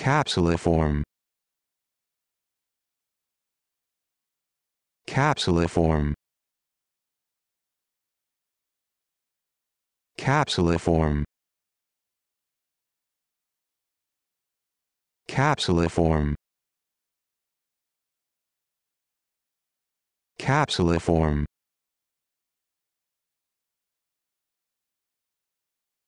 Capsuliform. Capsuliform. Capsuliform. Capsuliform. Capsuliform.